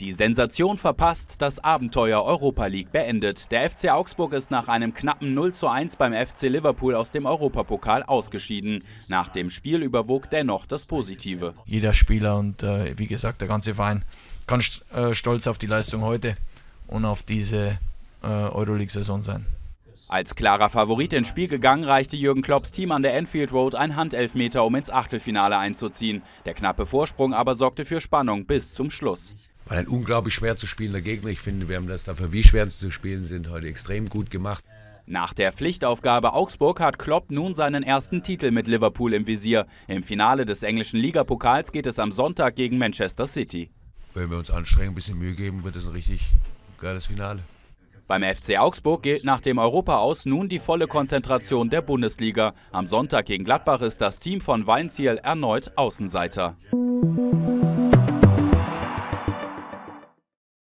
Die Sensation verpasst, das Abenteuer Europa League beendet. Der FC Augsburg ist nach einem knappen 0 zu 1 beim FC Liverpool aus dem Europapokal ausgeschieden. Nach dem Spiel überwog dennoch das Positive. Jeder Spieler und äh, wie gesagt der ganze Verein ganz äh, stolz auf die Leistung heute und auf diese äh, Euroleague-Saison sein. Als klarer Favorit ins Spiel gegangen, reichte Jürgen Klopps Team an der Enfield Road ein Handelfmeter, um ins Achtelfinale einzuziehen. Der knappe Vorsprung aber sorgte für Spannung bis zum Schluss war ein unglaublich schwer zu spielender Gegner. Ich finde, wir haben das dafür, wie schwer zu spielen sind, heute extrem gut gemacht. Nach der Pflichtaufgabe Augsburg hat Klopp nun seinen ersten Titel mit Liverpool im Visier. Im Finale des englischen Ligapokals geht es am Sonntag gegen Manchester City. Wenn wir uns anstrengen, ein bisschen Mühe geben, wird es ein richtig geiles Finale. Beim FC Augsburg gilt nach dem Europa aus nun die volle Konzentration der Bundesliga. Am Sonntag gegen Gladbach ist das Team von Weinziel erneut Außenseiter.